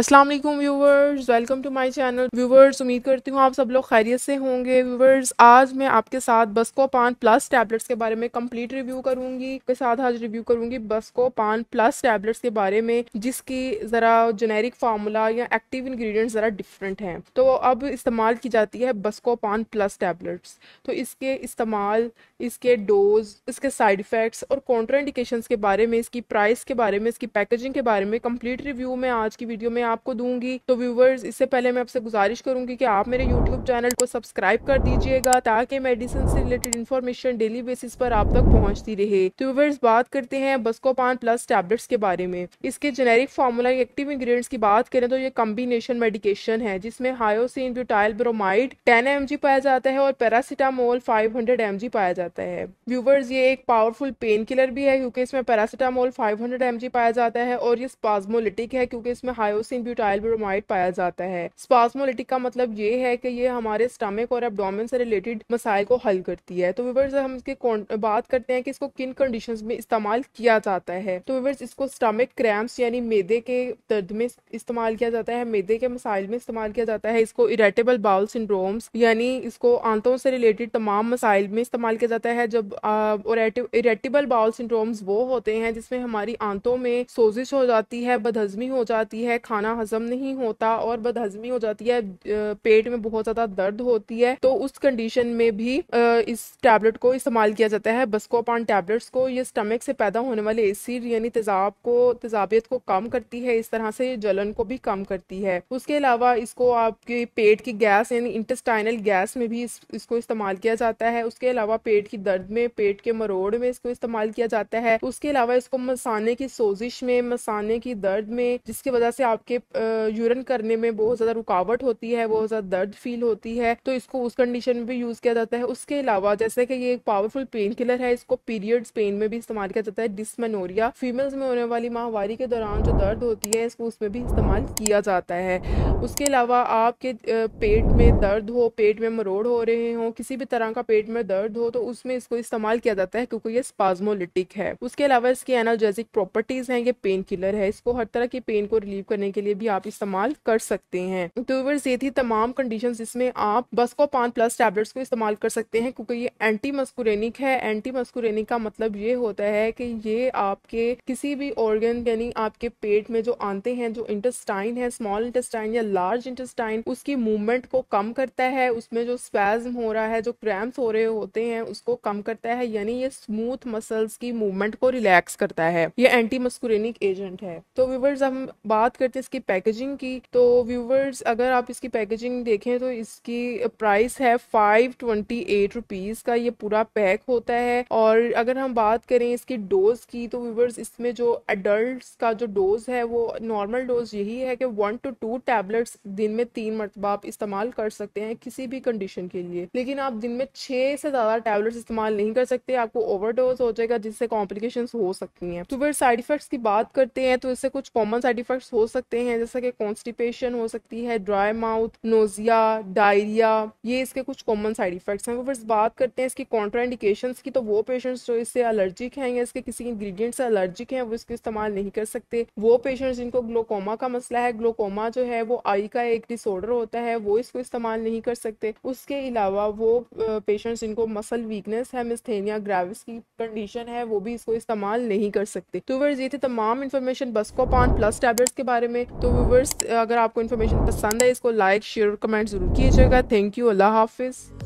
Aslam viewers welcome to my channel viewers उम्मीद करती हूँ आप सब लोग खैरियत से होंगे व्यूवर्स आज मैं आपके साथ बस्को पान प्लस टैबलेट्स के बारे में कम्प्लीट रिव्यू करूंगी के साथ आज रिव्यू करूंगी बस्को पान प्लस टैबलेट्स के बारे में जिसकी ज़रा जेनेरिक फार्मूला या एक्टिव इन्ग्रीडियंट ज़रा डिफरेंट हैं तो अब इस्तेमाल की जाती है बस्को पान प्लस टैबलेट्स तो इसके इस्तेमाल इसके डोज इसके साइड इफ़ेक्ट्स और कॉन्ट्राइंडिकेशंस के बारे में इसकी प्राइस के बारे में इसकी पैकेजिंग के बारे में कम्प्लीट रिव्यू में आज की वीडियो में आपको दूंगी तो व्यूवर्स इससे पहले मैं आपसे गुजारिश करूंगी कि आप मेरे यूट्यूब चैनल को सब्सक्राइब कर दीजिएगा ताकि मेडिसिन से रिलेटेड इन्फॉर्मेशन डेली बेसिस पर आप तक पहुंचती रहे तो व्यूवर्स बात करते हैं बस्कोपान प्लस टैबलेट्स के बारे में इसके जेनेरिक फार्मूला एक्टिव इंग्रेडिएंट्स की बात करें तो ये कम्बिनेशन मेडिकेशन है जिसमें hyoscine butylbromide ten M पाया जाता है और पैरासिटामोल फाइव हंड्रेड पाया जाता है व्यूवर्स ये एक पावरफुल पेन किलर भी है क्योंकि इसमें पैरासिटामोल फाइव हंड्रेड पाया जाता है और ये स्पाजमोलिटिक है क्योंकि इसमें हायोसिन टॉक्सिन ब्यूटाइल ब्रोमाइड पाया जाता है स्पासमोलिटिक का मतलब ये है कि ये हमारे स्टमक और एबडोमिन से रिलेटेड मसाइल को हल करती है तो विवर्स हम इसके बात करते हैं कि इसको किन कंडीशन में इस्तेमाल किया जाता है तो विवर्स इसको स्टमक क्रैम्स यानी मेदे के दर्द में इस्तेमाल किया जाता है मेदे के मसाइल में इस्तेमाल किया जाता है इसको इरेटेबल बाउल सिंड्रोम्स यानी इसको आंतों से रिलेटेड तमाम मसाइल में इस्तेमाल किया जाता है जब इरेटेबल बाउल सिंड्रोम्स वो होते हैं जिसमें हमारी आंतों में सोजिश हो जाती है बदहजमी हो जाती है खाना खाना हजम नहीं होता और बदहजमी हो जाती है पेट में बहुत ज्यादा दर्द होती है तो उस कंडीशन में भी इस टैबलेट को इस्तेमाल किया जाता है बस्कोपान टैबलेट्स को ये स्टमक से पैदा होने वाले एसिड यानी तेजाब को तेजाबियत को कम करती है इस तरह से जलन को भी कम करती है उसके अलावा इसको आपके पेट की गैस यानी इंटेस्टाइनल गैस में भी इस, इसको इस्तेमाल किया जाता है उसके अलावा पेट की दर्द में पेट के मरोड़ में इसको इस्तेमाल किया जाता है उसके अलावा इसको मसाने की सोजिश में मसाने की दर्द में जिसकी वजह से आपके आपके यूरिन करने में बहुत ज़्यादा रुकावट होती है बहुत ज़्यादा दर्द फील होती है तो इसको उस कंडीशन में भी यूज़ किया जाता है उसके अलावा जैसे कि ये एक पावरफुल पेन किलर है इसको पीरियड्स पेन में भी इस्तेमाल किया जाता है डिसमेनोरिया फीमेल्स में होने वाली माहवारी के दौरान जो दर्द होती है इसको उसमें भी इस्तेमाल किया जाता है उसके अलावा आपके पेट में दर्द हो पेट में मरोड़ हो रहे हो किसी भी तरह का पेट में दर्द हो तो उसमें इसको इस्तेमाल किया जाता है क्योंकि ये स्पाजमोलिटिक है उसके अलावा इसकी एनालजेसिक प्रॉपर्टीज हैं ये पेन किलर है इसको हर तरह की पेन को रिलीव करने के के लिए भी आप इस्तेमाल कर सकते हैं तो व्यूवर्स ये थी तमाम कंडीशन जिसमें आप बस्को पान प्लस टैबलेट्स को इस्तेमाल कर सकते हैं क्योंकि ये एंटी मस्कुरेनिक है एंटी मस्कुरेनिक का मतलब ये होता है कि ये आपके किसी भी ऑर्गन यानी आपके पेट में जो आते हैं जो इंटेस्टाइन है स्मॉल इंटेस्टाइन या लार्ज इंटेस्टाइन उसकी मूवमेंट को कम करता है उसमें जो स्पैज्म हो रहा है जो क्रैम्स हो रहे होते हैं उसको कम करता है यानी ये स्मूथ मसल्स की मूवमेंट को रिलैक्स करता है ये एंटी मस्कुरेनिक एजेंट है तो व्यूवर्स हम बात करते हैं इसकी पैकेजिंग की तो व्यूवर्स अगर आप इसकी पैकेजिंग देखें तो इसकी प्राइस है फाइव ट्वेंटी एट रुपीज़ का ये पूरा पैक होता है और अगर हम बात करें इसकी डोज की तो व्यूवर्स इसमें जो एडल्ट का जो डोज है वो नॉर्मल डोज यही है कि वन टू टू टैबलेट्स दिन में तीन मरतबा आप इस्तेमाल कर सकते हैं किसी भी कंडीशन के लिए लेकिन आप दिन में छः से ज़्यादा टैबलेट्स इस्तेमाल नहीं कर सकते आपको ओवरडोज हो जाएगा जिससे कॉम्प्लिकेशन हो सकती हैं तो फिर साइड इफेक्ट्स की बात करते हैं तो इससे कुछ कॉमन साइड इफेक्ट्स हो सकते बीमारी हैं जैसे कि कॉन्स्टिपेशन हो सकती है ड्राई माउथ नोजिया डायरिया ये इसके कुछ कॉमन साइड इफेक्ट्स हैं तो फिर बात करते हैं इसकी कॉन्ट्राइंडिकेशन की तो वो पेशेंट्स जो इससे अलर्जिक हैं या इसके किसी इंग्रीडियंट से अलर्जिक हैं वो इसको इस्तेमाल नहीं कर सकते वो पेशेंट्स जिनको ग्लोकोमा का मसला है ग्लोकोमा जो है वो आई का एक डिसऑर्डर होता है वो इसको इस्तेमाल नहीं कर सकते उसके अलावा वो पेशेंट्स जिनको मसल वीकनेस है मिस्थेनिया ग्राविस की कंडीशन है वो भी इसको इस्तेमाल नहीं कर सकते तो वर्ज ये थे तमाम इन्फॉर्मेशन बस्कोपान प्लस टैबलेट्स के बारे में तो व्यूवर्स अगर आपको इन्फॉर्मेशन पसंद है इसको लाइक शेयर और कमेंट ज़रूर कीजिएगा थैंक यू अल्लाह हाफिज़